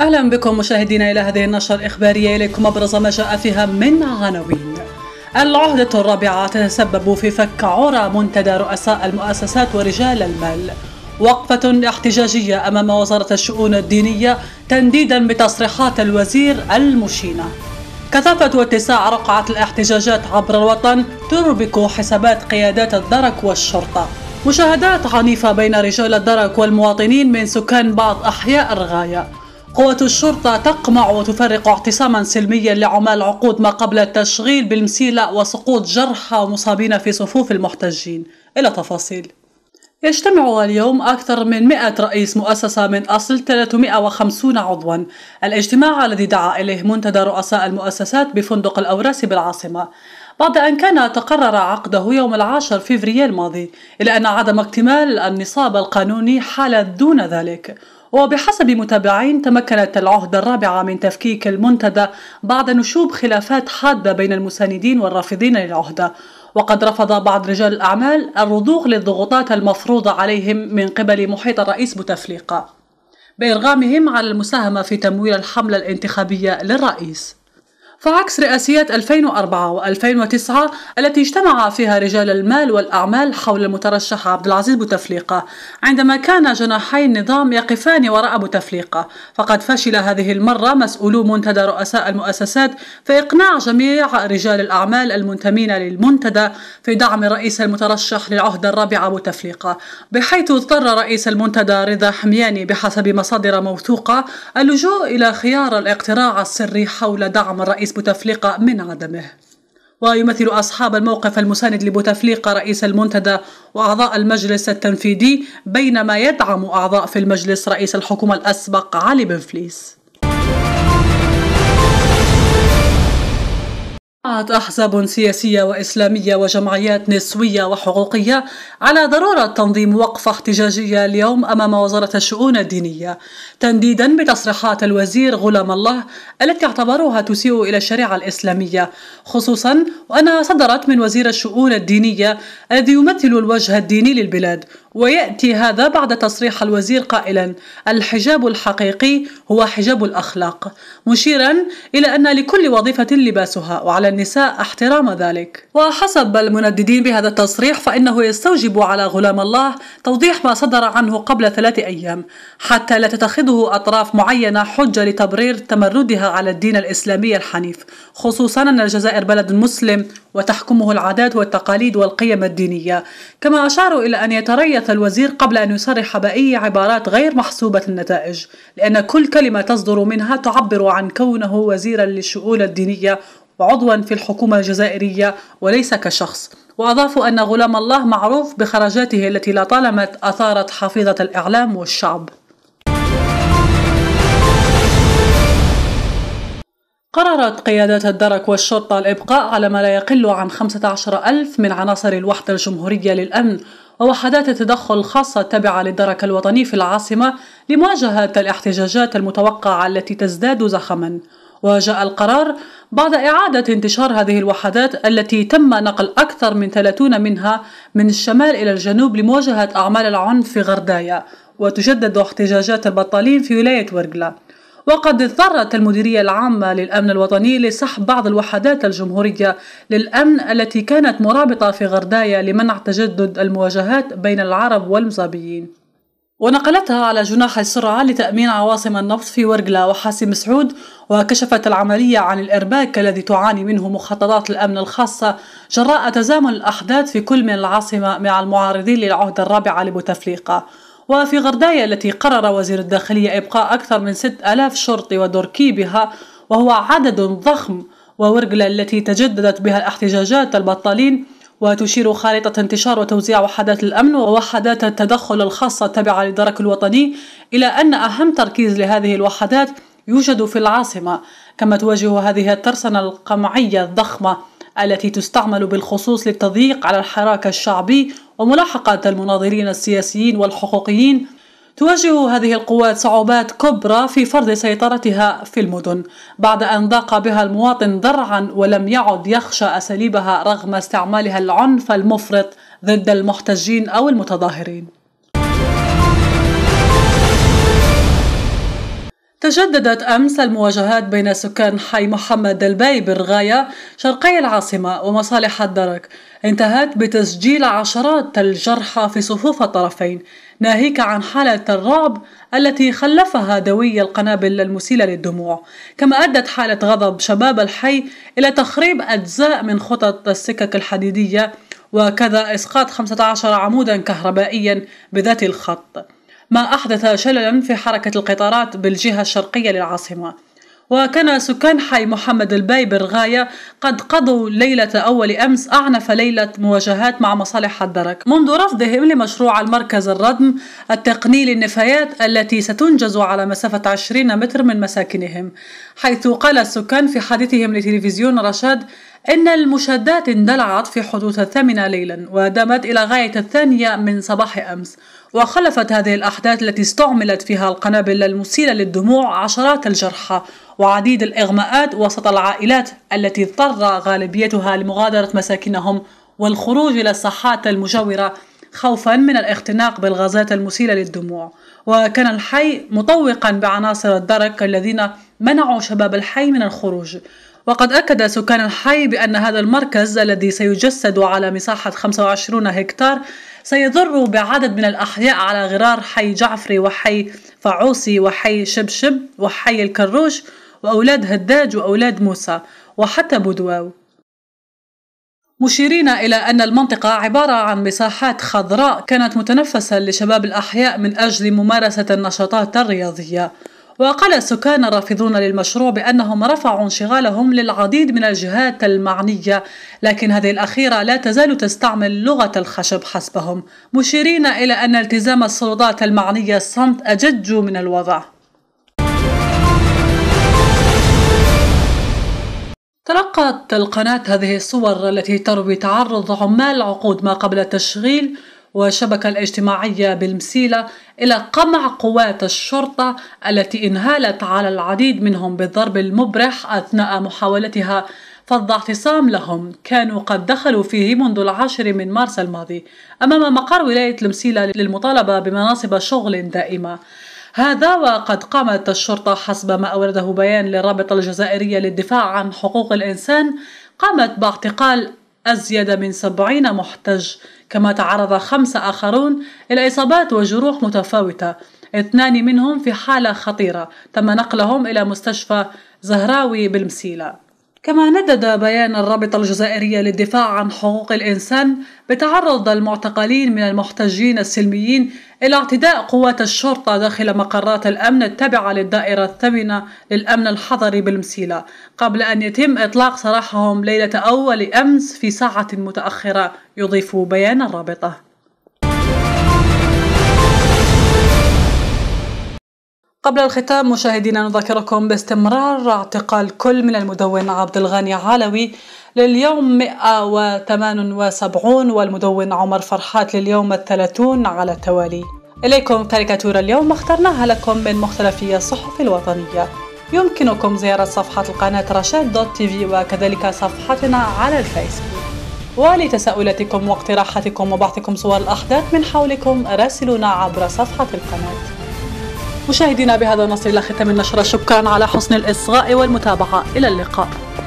أهلا بكم مشاهدينا إلى هذه النشرة الإخبارية إليكم أبرز ما جاء فيها من عناوين العهدة الرابعة تتسبب في فك عرى منتدى رؤساء المؤسسات ورجال المال وقفة احتجاجية أمام وزارة الشؤون الدينية تنديدا بتصريحات الوزير المشينة كثافة واتساع رقعة الاحتجاجات عبر الوطن تربك حسابات قيادات الدرك والشرطة مشاهدات عنيفة بين رجال الدرك والمواطنين من سكان بعض أحياء الرغاية قوة الشرطة تقمع وتفرق اعتصاما سلميا لعمال عقود ما قبل التشغيل بالمسيلة وسقوط جرحى ومصابين في صفوف المحتجين إلى تفاصيل يجتمع اليوم أكثر من 100 رئيس مؤسسة من أصل 350 عضوا الاجتماع الذي دعا إليه منتدى رؤساء المؤسسات بفندق الأوراس بالعاصمة بعد أن كان تقرر عقده يوم العاشر فبراير الماضي إلا أن عدم اكتمال النصاب القانوني حال دون ذلك وبحسب متابعين تمكنت العهدة الرابعة من تفكيك المنتدى بعد نشوب خلافات حادة بين المساندين والرافضين للعهدة وقد رفض بعض رجال الأعمال الرضوخ للضغوطات المفروضة عليهم من قبل محيط الرئيس بوتفليقة بإرغامهم على المساهمة في تمويل الحملة الانتخابية للرئيس فعكس رئاسيات 2004 و2009 التي اجتمع فيها رجال المال والأعمال حول المترشح عبد العزيز بوتفليقة عندما كان جناحي النظام يقفان وراء بوتفليقة فقد فشل هذه المرة مسؤولو منتدى رؤساء المؤسسات في إقناع جميع رجال الأعمال المنتمين للمنتدى في دعم الرئيس المترشح للعهدة الرابعة بوتفليقة بحيث اضطر رئيس المنتدى رضا حمياني بحسب مصادر موثوقة اللجوء إلى خيار الاقتراع السري حول دعم الرئيس رئيس بوتفليقة من عدمه ويمثل أصحاب الموقف المساند لبوتفليقة رئيس المنتدى وأعضاء المجلس التنفيذي بينما يدعم أعضاء في المجلس رئيس الحكومة الأسبق علي بن فليس أعت أحزاب سياسية وإسلامية وجمعيات نسوية وحقوقية على ضرورة تنظيم وقفة احتجاجية اليوم أمام وزارة الشؤون الدينية تنديدا بتصريحات الوزير غلام الله التي اعتبروها تسيء إلى الشريعة الإسلامية خصوصا وأنها صدرت من وزير الشؤون الدينية الذي يمثل الوجه الديني للبلاد ويأتي هذا بعد تصريح الوزير قائلا الحجاب الحقيقي هو حجاب الأخلاق مشيرا إلى أن لكل وظيفة لباسها وعلى النساء احترام ذلك وحسب المنددين بهذا التصريح فإنه يستوجب على غلام الله توضيح ما صدر عنه قبل ثلاثة أيام حتى لا تتخذه أطراف معينة حجة لتبرير تمردها على الدين الإسلامي الحنيف خصوصا أن الجزائر بلد مسلم وتحكمه العادات والتقاليد والقيم الدينية كما أشاروا إلى أن يتريث الوزير قبل أن يصرح بأي عبارات غير محسوبة النتائج لأن كل كلمة تصدر منها تعبر عن كونه وزيرا للشؤون الدينية وعضوا في الحكومة الجزائرية وليس كشخص وأضافوا أن غلام الله معروف بخرجاته التي لطالما أثارت حافظة الإعلام والشعب قررت قيادات الدرك والشرطة الإبقاء على ما لا يقل عن 15 ألف من عناصر الوحدة الجمهورية للأمن ووحدات التدخل الخاصة التابعة للدرك الوطني في العاصمة لمواجهة الاحتجاجات المتوقعة التي تزداد زخما وجاء القرار بعد إعادة انتشار هذه الوحدات التي تم نقل أكثر من 30 منها من الشمال إلى الجنوب لمواجهة أعمال العنف في غردايا وتجدد احتجاجات البطالين في ولاية ورقلة وقد اضطرت المديرية العامة للأمن الوطني لسحب بعض الوحدات الجمهورية للأمن التي كانت مرابطة في غردايا لمنع تجدد المواجهات بين العرب والمصابيين ونقلتها على جناح السرعة لتأمين عواصم النفط في ورقلة وحاسي مسعود وكشفت العملية عن الإرباك الذي تعاني منه مخططات الأمن الخاصة جراء تزامن الأحداث في كل من العاصمة مع المعارضين للعهدة الرابعة لبوتفليقة وفي غردايا التي قرر وزير الداخلية إبقاء أكثر من 6000 شرطي ودركي بها وهو عدد ضخم وورقلة التي تجددت بها الاحتجاجات البطالين وتشير خارطة انتشار وتوزيع وحدات الأمن ووحدات التدخل الخاصة التابعة للدرك الوطني إلى أن أهم تركيز لهذه الوحدات يوجد في العاصمة كما تواجه هذه الترسنة القمعية الضخمة التي تستعمل بالخصوص للتضييق على الحراك الشعبي وملاحقة المناضلين السياسيين والحقوقيين تواجه هذه القوات صعوبات كبرى في فرض سيطرتها في المدن بعد أن ضاق بها المواطن ذرعا ولم يعد يخشى أساليبها رغم استعمالها العنف المفرط ضد المحتجين أو المتظاهرين تجددت أمس المواجهات بين سكان حي محمد البي بالغاية شرقي العاصمة ومصالح الدرك انتهت بتسجيل عشرات الجرحى في صفوف الطرفين ناهيك عن حالة الرعب التي خلفها دوي القنابل المسيلة للدموع كما أدت حالة غضب شباب الحي إلى تخريب أجزاء من خطط السكك الحديدية وكذا إسقاط 15 عمودا كهربائيا بذات الخط ما أحدث شللا في حركة القطارات بالجهة الشرقية للعاصمة وكان سكان حي محمد الباي برغاية قد قضوا ليلة أول أمس أعنف ليلة مواجهات مع مصالح الدرك منذ رفضهم لمشروع المركز الردم التقني للنفايات التي ستنجز على مسافة 20 متر من مساكنهم حيث قال السكان في حديثهم لتلفزيون رشاد إن المشادات اندلعت في حدوث الثامنة ليلا ودامت إلى غاية الثانية من صباح أمس وخلفت هذه الأحداث التي استعملت فيها القنابل المسيلة للدموع عشرات الجرحى وعديد الإغماءات وسط العائلات التي اضطر غالبيتها لمغادرة مساكنهم والخروج إلى الساحات المجاورة خوفا من الاختناق بالغازات المسيلة للدموع وكان الحي مطوقا بعناصر الدرك الذين منعوا شباب الحي من الخروج وقد أكد سكان الحي بأن هذا المركز الذي سيجسد على مساحة 25 هكتار سيضر بعدد من الأحياء على غرار حي جعفري وحي فعوسي وحي شبشب وحي الكروش وأولاد هداج وأولاد موسى وحتى بودواو مشيرين إلى أن المنطقة عبارة عن مساحات خضراء كانت متنفسة لشباب الأحياء من أجل ممارسة النشاطات الرياضية وقال السكان الرافضون للمشروع بأنهم رفعوا انشغالهم للعديد من الجهات المعنية لكن هذه الأخيرة لا تزال تستعمل لغة الخشب حسبهم مشيرين إلى أن التزام السلطات المعنية الصمت أجج من الوضع تلقت القناة هذه الصور التي تروي تعرض عمال عقود ما قبل التشغيل والشبكة الاجتماعية بالمسيلة إلى قمع قوات الشرطة التي انهالت على العديد منهم بالضرب المبرح أثناء محاولتها فض اعتصام لهم كانوا قد دخلوا فيه منذ العاشر من مارس الماضي أمام مقر ولاية المسيلة للمطالبة بمناصب شغل دائمة هذا وقد قامت الشرطة حسب ما أورده بيان للرابطة الجزائرية للدفاع عن حقوق الإنسان قامت باعتقال أزيد من سبعين محتج كما تعرض خمسة آخرون إلى إصابات وجروح متفاوتة اثنان منهم في حالة خطيرة تم نقلهم إلى مستشفى زهراوي بالمسيلة كما ندد بيان الرابطة الجزائرية للدفاع عن حقوق الإنسان بتعرض المعتقلين من المحتجين السلميين إلى اعتداء قوات الشرطة داخل مقرات الأمن التابعة للدائرة الثامنة للأمن الحضري بالمسيلة قبل أن يتم إطلاق سراحهم ليلة أول أمس في ساعة متأخرة يضيف بيان الرابطة قبل الختام مشاهدينا نذكركم باستمرار اعتقال كل من المدون عبد الغني علوي لليوم 178 والمدون عمر فرحات لليوم الثلاثون على التوالي إليكم كاريكاتورة اليوم اخترناها لكم من مختلف الصحف الوطنية يمكنكم زيارة صفحة القناة رشاد دوت تي في وكذلك صفحتنا على الفيسبوك ولتساؤلاتكم واقتراحاتكم وبعثكم صور الأحداث من حولكم راسلونا عبر صفحة القناة مشاهدينا بهذا نصل إلى ختام النشرة شكرا على حسن الإصغاء والمتابعة إلى اللقاء